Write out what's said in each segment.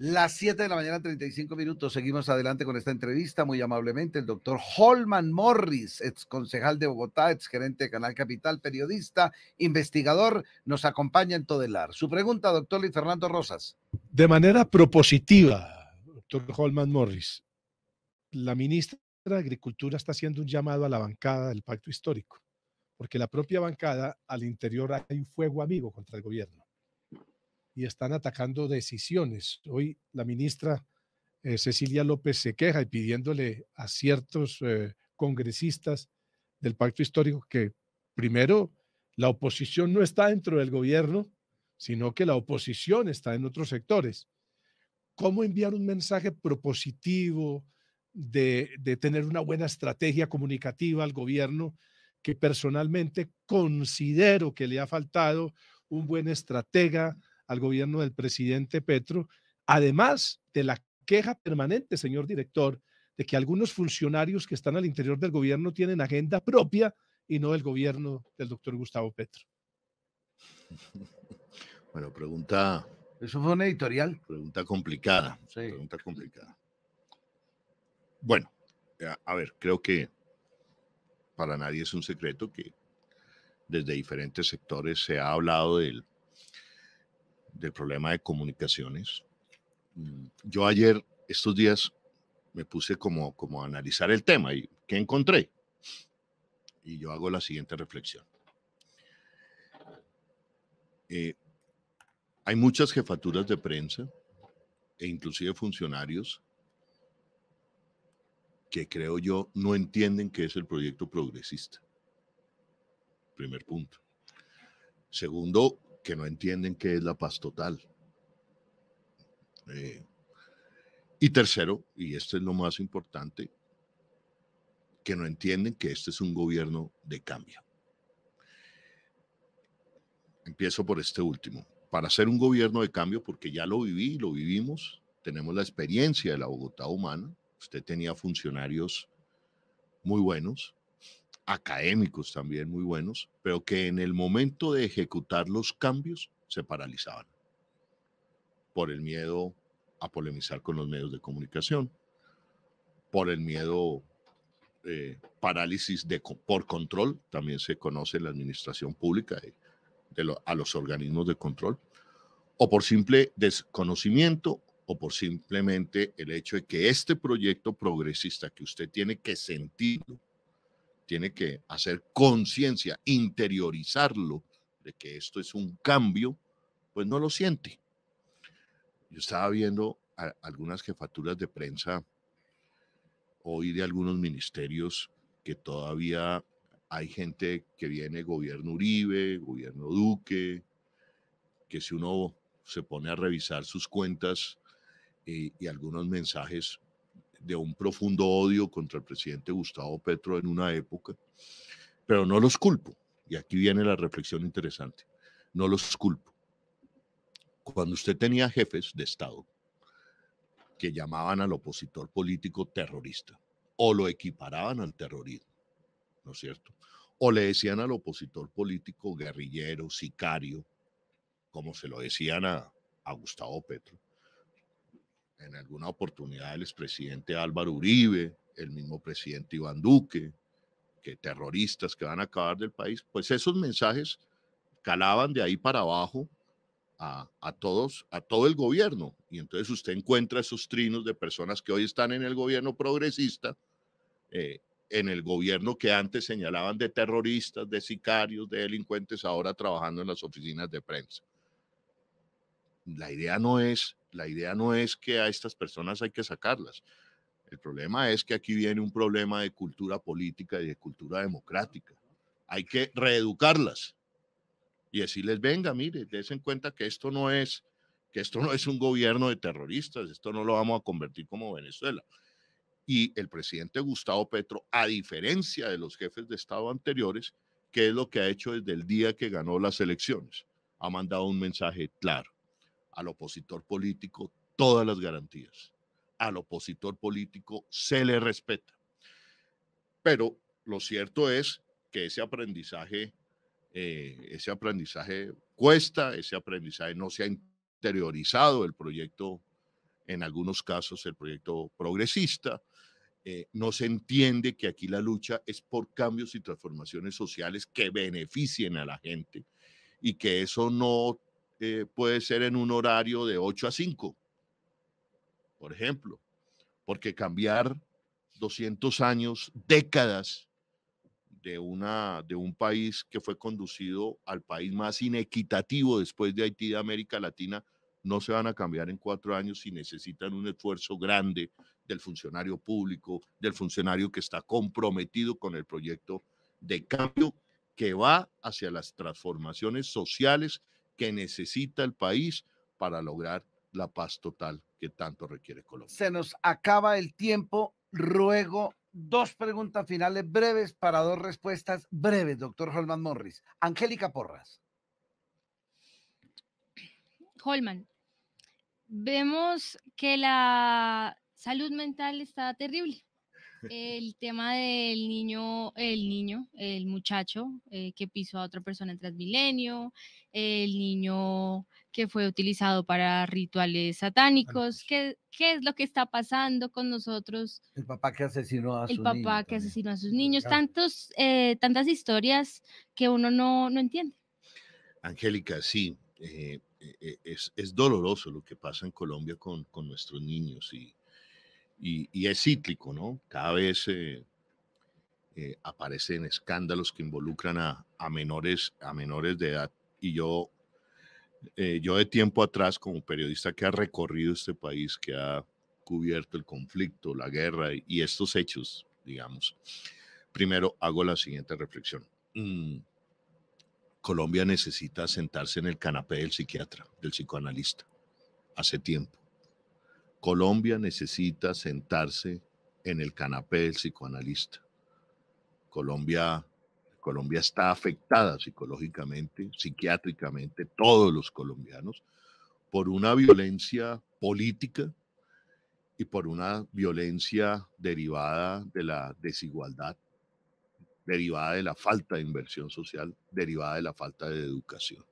Las 7 de la mañana, 35 minutos. Seguimos adelante con esta entrevista. Muy amablemente, el doctor Holman Morris, ex concejal de Bogotá, ex gerente de Canal Capital, periodista, investigador, nos acompaña en todo el ar. Su pregunta, doctor Luis Fernando Rosas. De manera propositiva, doctor Holman Morris, la ministra de Agricultura está haciendo un llamado a la bancada del pacto histórico, porque la propia bancada al interior hay un fuego amigo contra el gobierno y están atacando decisiones. Hoy la ministra eh, Cecilia López se queja y pidiéndole a ciertos eh, congresistas del pacto histórico que primero la oposición no está dentro del gobierno, sino que la oposición está en otros sectores. ¿Cómo enviar un mensaje propositivo de, de tener una buena estrategia comunicativa al gobierno que personalmente considero que le ha faltado un buen estratega, al gobierno del presidente Petro, además de la queja permanente, señor director, de que algunos funcionarios que están al interior del gobierno tienen agenda propia y no el gobierno del doctor Gustavo Petro. Bueno, pregunta. Eso fue una editorial. Pregunta complicada. Pregunta complicada. Bueno, eh, a ver, creo que para nadie es un secreto que desde diferentes sectores se ha hablado del del problema de comunicaciones. Mm, yo ayer, estos días, me puse como, como a analizar el tema y qué encontré. Y yo hago la siguiente reflexión. Eh, hay muchas jefaturas de prensa e inclusive funcionarios que creo yo no entienden qué es el proyecto progresista. Primer punto. Segundo, que no entienden qué es la paz total. Eh, y tercero, y esto es lo más importante, que no entienden que este es un gobierno de cambio. Empiezo por este último. Para ser un gobierno de cambio, porque ya lo viví, lo vivimos, tenemos la experiencia de la Bogotá humana, usted tenía funcionarios muy buenos, académicos también muy buenos, pero que en el momento de ejecutar los cambios se paralizaban por el miedo a polemizar con los medios de comunicación, por el miedo, eh, parálisis de, por control, también se conoce la administración pública de, a los organismos de control, o por simple desconocimiento o por simplemente el hecho de que este proyecto progresista que usted tiene que sentirlo tiene que hacer conciencia, interiorizarlo de que esto es un cambio, pues no lo siente. Yo estaba viendo algunas jefaturas de prensa hoy de algunos ministerios que todavía hay gente que viene, gobierno Uribe, gobierno Duque, que si uno se pone a revisar sus cuentas eh, y algunos mensajes, de un profundo odio contra el presidente Gustavo Petro en una época, pero no los culpo. Y aquí viene la reflexión interesante. No los culpo. Cuando usted tenía jefes de Estado que llamaban al opositor político terrorista o lo equiparaban al terrorismo, ¿no es cierto? O le decían al opositor político guerrillero, sicario, como se lo decían a, a Gustavo Petro en alguna oportunidad el expresidente Álvaro Uribe, el mismo presidente Iván Duque, que terroristas que van a acabar del país, pues esos mensajes calaban de ahí para abajo a, todos, a todo el gobierno. Y entonces usted encuentra esos trinos de personas que hoy están en el gobierno progresista, eh, en el gobierno que antes señalaban de terroristas, de sicarios, de delincuentes, ahora trabajando en las oficinas de prensa. La idea no es la idea no es que a estas personas hay que sacarlas. El problema es que aquí viene un problema de cultura política y de cultura democrática. Hay que reeducarlas y decirles, venga, mire, des en cuenta que esto no es que esto no es un gobierno de terroristas, esto no lo vamos a convertir como Venezuela. Y el presidente Gustavo Petro, a diferencia de los jefes de Estado anteriores, ¿qué es lo que ha hecho desde el día que ganó las elecciones, ha mandado un mensaje claro al opositor político todas las garantías. Al opositor político se le respeta. Pero lo cierto es que ese aprendizaje, eh, ese aprendizaje cuesta, ese aprendizaje no se ha interiorizado el proyecto, en algunos casos el proyecto progresista. Eh, no se entiende que aquí la lucha es por cambios y transformaciones sociales que beneficien a la gente y que eso no eh, puede ser en un horario de 8 a 5, por ejemplo, porque cambiar 200 años, décadas de, una, de un país que fue conducido al país más inequitativo después de Haití de América Latina, no se van a cambiar en cuatro años si necesitan un esfuerzo grande del funcionario público, del funcionario que está comprometido con el proyecto de cambio que va hacia las transformaciones sociales que necesita el país para lograr la paz total que tanto requiere Colombia. Se nos acaba el tiempo. Ruego dos preguntas finales breves para dos respuestas breves, doctor Holman Morris. Angélica Porras. Holman, vemos que la salud mental está terrible. El tema del niño, el niño, el muchacho eh, que pisó a otra persona en Transmilenio, el niño que fue utilizado para rituales satánicos, ¿qué, qué es lo que está pasando con nosotros? El papá que asesinó a sus papá niños. que asesinó a sus niños, tantos, eh, tantas historias que uno no, entiende. Angélica, sí, eh, es, doloroso lo que pasa en Colombia con, con nuestros niños y y, es cíclico, ¿no? Cada vez eh, eh, aparecen escándalos que involucran a, menores, a menores de edad. Y yo, eh, yo de tiempo atrás, como periodista que ha recorrido este país, que ha cubierto el conflicto, la guerra y, estos hechos, digamos, primero hago la siguiente reflexión. Mm, Colombia necesita sentarse en el canapé del psiquiatra, del psicoanalista, hace tiempo. Colombia necesita sentarse en el canapé del psicoanalista. Colombia, Colombia está afectada psicológicamente, psiquiátricamente, todos los colombianos, por una violencia política y por una violencia derivada de la desigualdad, derivada de la falta de inversión social, derivada de la falta de educación.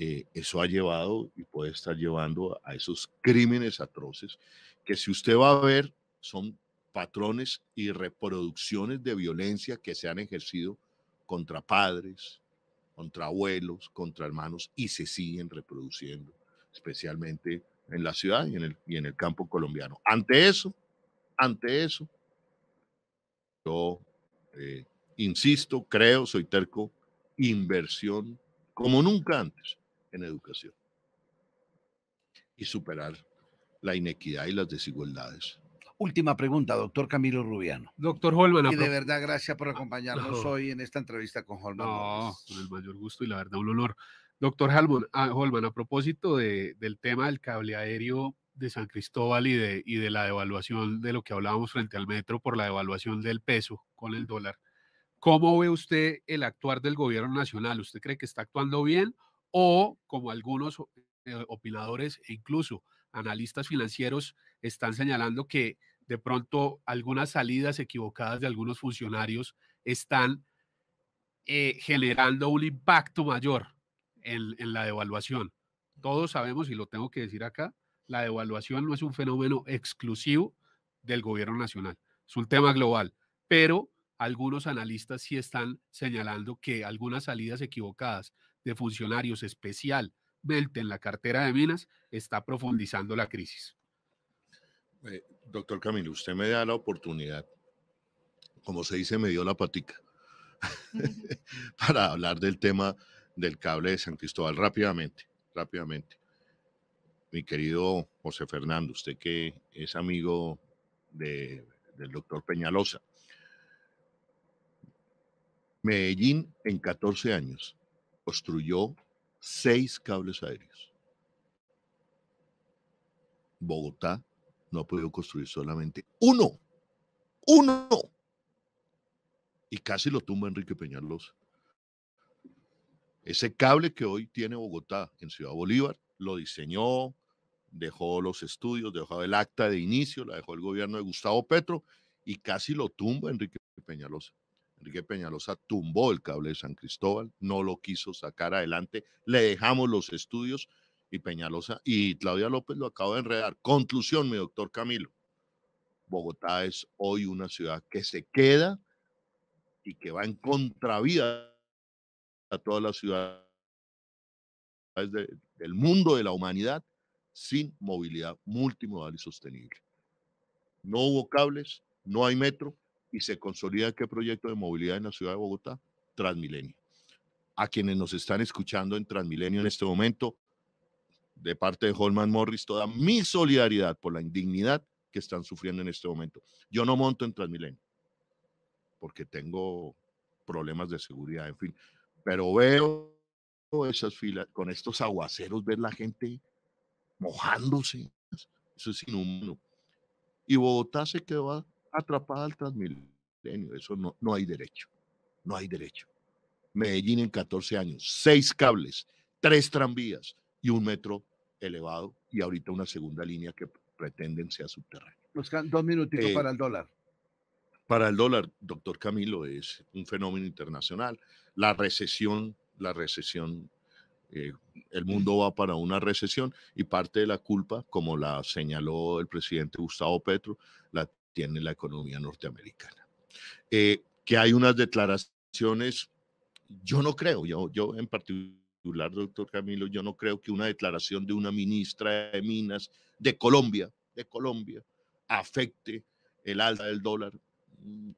Eh, eso ha llevado y puede estar llevando a esos crímenes atroces que si usted va a ver son patrones y reproducciones de violencia que se han ejercido contra padres, contra abuelos, contra hermanos y se siguen reproduciendo, especialmente en la ciudad y en el, y en el campo colombiano. Ante eso, ante eso, yo eh, insisto, creo, soy terco, inversión como nunca antes en educación y superar la inequidad y las desigualdades. Última pregunta, doctor Camilo Rubiano. Doctor Holman. Y de verdad, gracias por acompañarnos hoy en esta entrevista con Holman. No, con el mayor gusto y la verdad, un honor. Doctor ah, Holman, a, propósito de, del tema del cable aéreo de San Cristóbal y de, y de la devaluación de lo que hablábamos frente al metro por la devaluación del peso con el dólar, ¿cómo ve usted el actuar del gobierno nacional? ¿Usted cree que está actuando bien o como algunos eh, opinadores e incluso analistas financieros están señalando que de pronto algunas salidas equivocadas de algunos funcionarios están eh, generando un impacto mayor en, en la devaluación. Todos sabemos, y lo tengo que decir acá, la devaluación no es un fenómeno exclusivo del gobierno nacional, es un tema global, pero algunos analistas sí están señalando que algunas salidas equivocadas de funcionarios especialmente en la cartera de minas está profundizando la crisis. Eh, doctor Camilo, usted me da la oportunidad, como se dice, me dio la patica, para hablar del tema del cable de San Cristóbal rápidamente, rápidamente. Mi querido José Fernando, usted que es amigo del doctor Peñalosa. Medellín en 14 años construyó seis cables aéreos. Bogotá no ha podido construir solamente uno. Uno. Y casi lo tumba Enrique Peñalosa. Ese cable que hoy tiene Bogotá en Ciudad Bolívar lo diseñó, dejó los estudios, dejó el acta de inicio, la dejó el gobierno de Gustavo Petro y casi lo tumba Enrique Peñalosa. Enrique Peñalosa tumbó el cable de San Cristóbal, no lo quiso sacar adelante, le dejamos los estudios y Peñalosa y Claudia López lo acabó de enredar. Conclusión, mi doctor Camilo. Bogotá es hoy una ciudad que se queda y que va en contravía a toda la ciudad del mundo, de la humanidad, sin movilidad multimodal y sostenible. No hubo cables, no hay metro, y se consolida qué proyecto de movilidad en la ciudad de Bogotá, Transmilenio. A quienes nos están escuchando en Transmilenio en este momento, de parte de Holman Morris, toda mi solidaridad por la indignidad que están sufriendo en este momento. Yo no monto en Transmilenio porque tengo problemas de seguridad, en fin, pero veo esas filas con estos aguaceros, ver la gente mojándose, eso es inhumano. Y Bogotá se quedó atrapada al Transmilenio. Eso no, no hay derecho. No hay derecho. Medellín en 14 años, seis cables, tres tranvías y un metro elevado y ahorita una segunda línea que pretenden sea subterránea. Pues, dos minutitos eh, para el dólar. Para el dólar, doctor Camilo, es un fenómeno internacional. La recesión, la recesión, eh, el mundo va para una recesión y parte de la culpa, como la señaló el presidente Gustavo Petro, la tiene la economía norteamericana. Eh, que hay unas declaraciones, yo no creo, yo, yo en particular, doctor Camilo, yo no creo que una declaración de una ministra de Minas de Colombia, de Colombia, afecte el alza del dólar.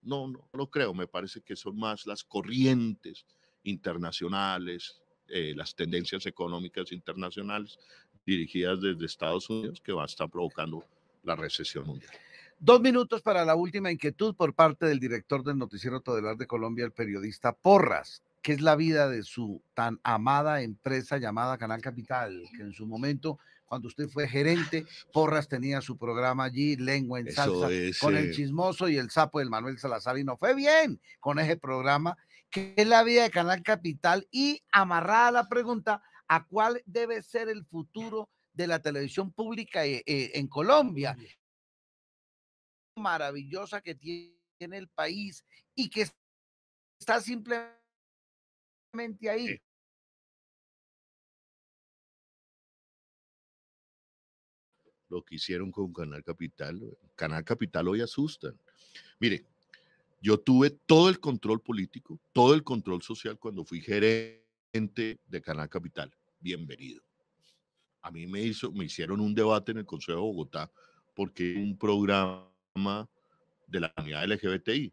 No, no lo creo, me parece que son más las corrientes internacionales, eh, las tendencias económicas internacionales dirigidas desde Estados Unidos que van a estar provocando la recesión mundial. Dos minutos para la última inquietud por parte del director del Noticiero Todelar de Colombia, el periodista Porras, que es la vida de su tan amada empresa llamada Canal Capital, que en su momento, cuando usted fue gerente, Porras tenía su programa allí, Lengua en Salsa, con el eh. chismoso y el sapo del Manuel Salazar, y no fue bien con ese programa, que es la vida de Canal Capital, y amarrada la pregunta, ¿a cuál debe ser el futuro? de la televisión pública eh, eh, en Colombia maravillosa que tiene el país y que está simplemente ahí. Lo que hicieron con Canal Capital, Canal Capital hoy asustan. Mire, yo tuve todo el control político, todo el control social cuando fui gerente de Canal Capital. Bienvenido. A mí me, hizo, me hicieron un debate en el Consejo de Bogotá porque un programa de la comunidad LGBTI.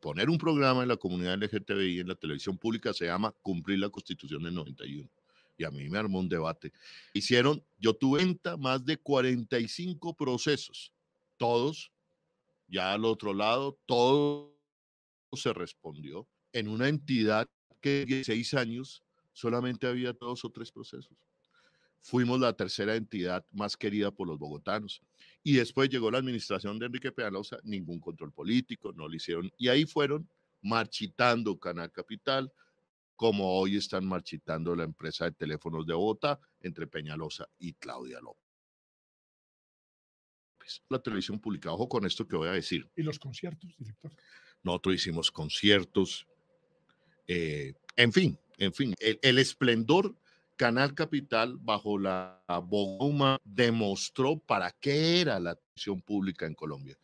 Poner un programa en la comunidad LGTBI en la televisión pública se llama cumplir la Constitución del 91. Y a mí me armó un debate. Hicieron, yo tuve venta más de 45 procesos, todos, ya al otro lado, todo se respondió. En una entidad que 16 años solamente había dos o tres procesos. Fuimos la tercera entidad más querida por los bogotanos y después llegó la administración de Enrique Peñalosa, ningún control político, no lo hicieron. Y ahí fueron marchitando Canal Capital, como hoy están marchitando la empresa de teléfonos de Bogotá entre Peñalosa y Claudia López. La televisión pública, ojo con esto que voy a decir. ¿Y los conciertos, director? Nosotros hicimos conciertos, eh, en fin, en fin, el esplendor Canal Capital, bajo la Bogoma, demostró para qué era la televisión pública en Colombia.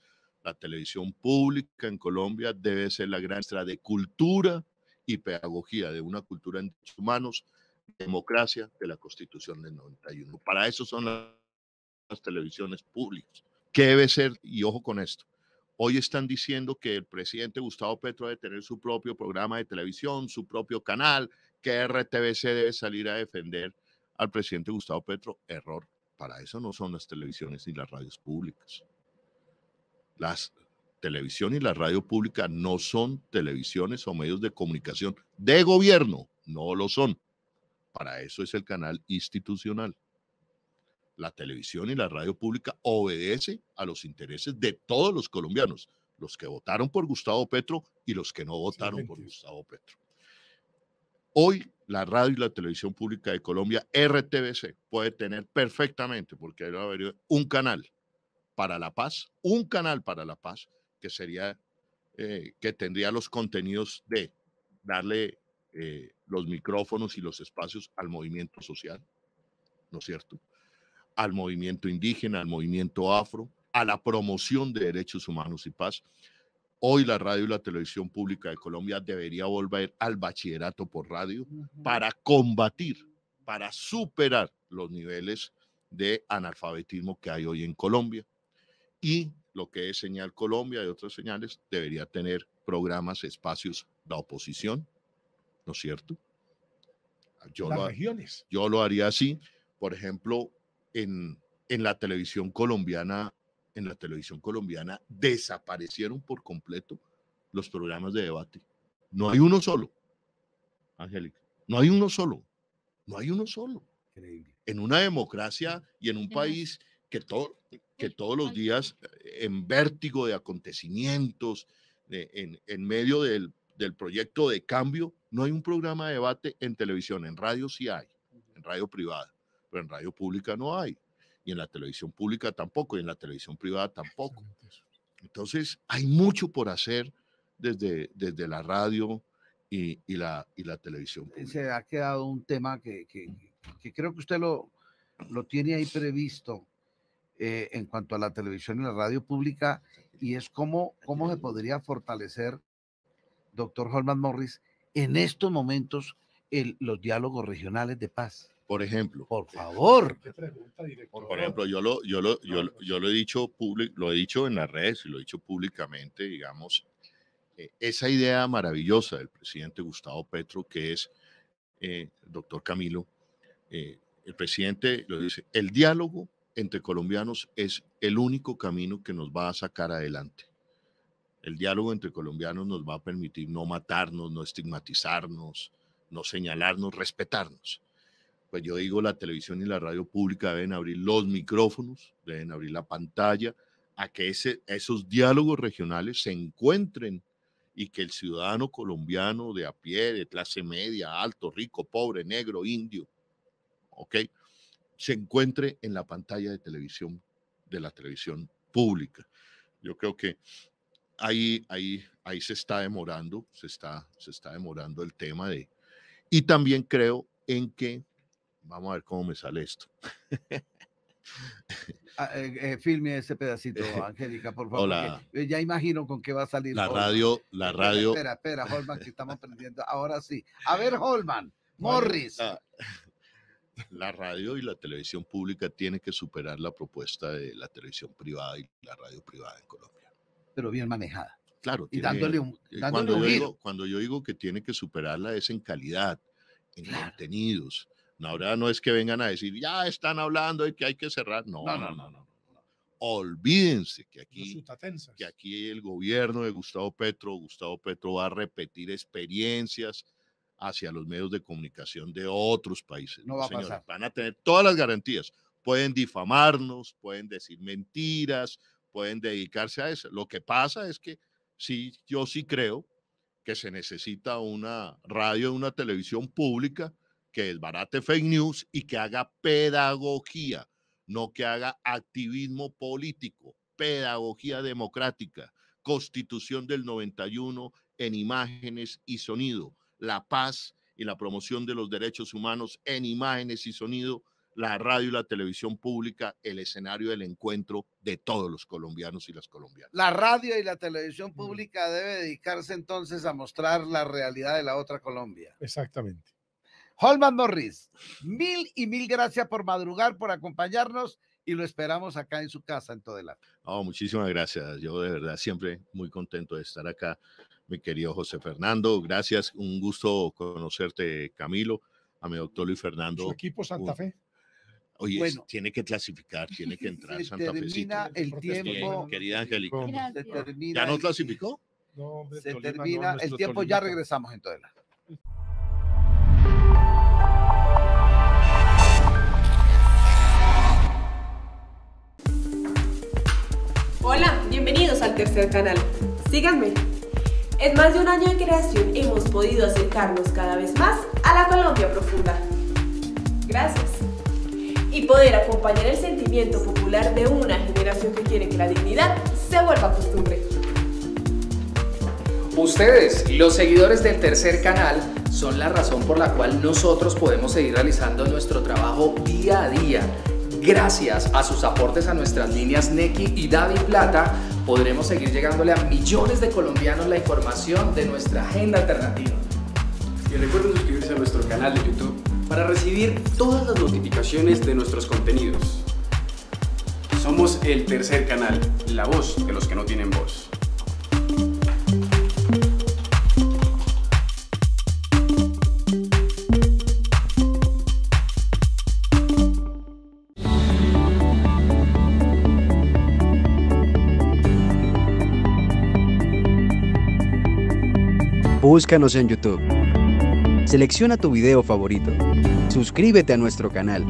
La televisión pública en Colombia debe ser la gran extra de cultura y pedagogía, de una cultura en derechos humanos, democracia de la Constitución del 91. Para eso son las televisiones públicas. ¿Qué debe ser? Y ojo con esto. Hoy están diciendo que el presidente Gustavo Petro debe tener su propio programa de televisión, su propio canal, que RTBC debe salir a defender al presidente Gustavo Petro. Error. Para eso no son las televisiones ni las radios públicas. Las televisión y la radio pública no son televisiones o medios de comunicación de gobierno, no lo son. Para eso es el canal institucional. La televisión y la radio pública obedece a los intereses de todos los colombianos, los que votaron por Gustavo Petro y los que no votaron por Gustavo Petro. Hoy la radio y la televisión pública de Colombia, RTBC, puede tener perfectamente, porque hay un canal para la paz, un canal para la paz, que sería, eh, que tendría los contenidos de darle eh, los micrófonos y los espacios al movimiento social, ¿no es cierto? Al movimiento indígena, al movimiento afro, a la promoción de derechos humanos y paz, Hoy la radio y la televisión pública de Colombia debería volver al bachillerato por radio para combatir, para superar los niveles de analfabetismo que hay hoy en Colombia. Y lo que es Señal Colombia y otras señales debería tener programas, espacios, de oposición, ¿no es cierto? Yo, Las lo, regiones. yo lo haría así. Por ejemplo, en, en la televisión colombiana en la televisión colombiana desaparecieron por completo los programas de debate. No hay uno solo, Angélica. No hay uno solo. No hay uno solo. Increíble. En una democracia y en un país que, que todos los días eh, en vértigo de acontecimientos, en, en, medio del, del proyecto de cambio, no hay un programa de debate en televisión. En radio sí hay, en radio privada, pero en radio pública no hay y en la televisión pública tampoco, y en la televisión privada tampoco. Entonces, hay mucho por hacer desde, desde la radio y, y la, y la televisión eh, pública. Se ha quedado un tema mm. que, que, creo que usted lo, lo tiene ahí previsto. Eh, en cuanto a la televisión y la radio pública, y es cómo, cómo se podría fortalecer, doctor Holman Morris, en estos momentos los diálogos regionales de paz por ejemplo. Por eh, favor. Por ejemplo, yo lo, yo lo, yo, yo lo he dicho lo he dicho en las redes y lo he dicho públicamente, digamos, eh, esa idea maravillosa del presidente Gustavo Petro, que es, eh, doctor Camilo, eh, el presidente lo dice, el diálogo entre colombianos es el único camino que nos va a sacar adelante. El diálogo entre colombianos nos va a permitir no matarnos, no estigmatizarnos, no señalarnos, respetarnos pues yo digo, la televisión y la radio pública deben abrir los micrófonos, deben abrir la pantalla, a que esos diálogos regionales se encuentren y que el ciudadano colombiano de a pie, de clase media, alto, rico, pobre, negro, indio, ¿ok? Se encuentre en la pantalla de televisión, de la televisión pública. Yo creo que ahí, ahí, ahí se está demorando, se está, se está demorando el tema de... Y también creo en que Vamos a ver cómo me sale esto. Ah, eh, eh, filme ese pedacito, Angélica, por favor. Hola. Eh, ya imagino con qué va a salir. La radio, la radio. Espera, espera, Holman, que estamos aprendiendo. Ahora sí. A ver, Holman, Morris. La, radio y la televisión pública tienen que superar la propuesta de la televisión privada y la radio privada en Colombia. Pero bien manejada. Claro. y dándole un, cuando, yo Digo, cuando yo digo que tiene que superarla es en calidad, en contenidos, Ahora no es que vengan a decir, ya están hablando y que hay que cerrar. No, no, no, no. Olvídense que aquí, que aquí el gobierno de Gustavo Petro, Gustavo Petro va a repetir experiencias hacia los medios de comunicación de otros países. No va a pasar. Van a tener todas las garantías. Pueden difamarnos, pueden decir mentiras, pueden dedicarse a eso. Lo que pasa es que si yo sí creo que se necesita una radio, una televisión pública que desbarate fake news y que haga pedagogía, no que haga activismo político, pedagogía democrática, constitución del 91 en imágenes y sonido, la paz y la promoción de los derechos humanos en imágenes y sonido, la radio y la televisión pública, el escenario del encuentro de todos los colombianos y las colombianas. La radio y la televisión pública debe dedicarse entonces a mostrar la realidad de la otra Colombia. Exactamente. Holman Morris, mil y mil gracias por madrugar, por acompañarnos y lo esperamos acá en su casa en Todelar. Oh, muchísimas gracias. Yo de verdad siempre muy contento de estar acá, mi querido José Fernando. Gracias, un gusto conocerte, Camilo, a mi doctor Luis Fernando. Su equipo Santa Fe. Oye, tiene que clasificar, tiene que entrar se Santa termina el tiempo. querida ¿Ya no clasificó? No, se termina el tiempo, ya regresamos en Todelar. Hola, bienvenidos al tercer canal. Síganme. En más de un año de creación hemos podido acercarnos cada vez más a la Colombia profunda. Gracias. Y poder acompañar el sentimiento popular de una generación que quiere que la dignidad se vuelva costumbre. Ustedes, los seguidores del tercer canal, son la razón por la cual nosotros podemos seguir realizando nuestro trabajo día a día gracias a sus aportes a nuestras líneas NECI y Davi Plata, podremos seguir llegándole a millones de colombianos la información de nuestra agenda alternativa. Y recuerden suscribirse a nuestro canal de YouTube para recibir todas las notificaciones de nuestros contenidos. Somos el tercer canal, la voz de los que no tienen voz. Búscanos en YouTube. Selecciona tu video favorito. Suscríbete a nuestro canal.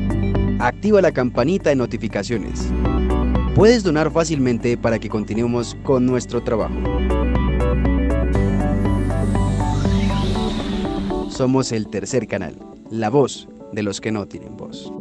Activa la campanita de notificaciones. Puedes donar fácilmente para que continuemos con nuestro trabajo. Somos el tercer canal, la voz de los que no tienen voz.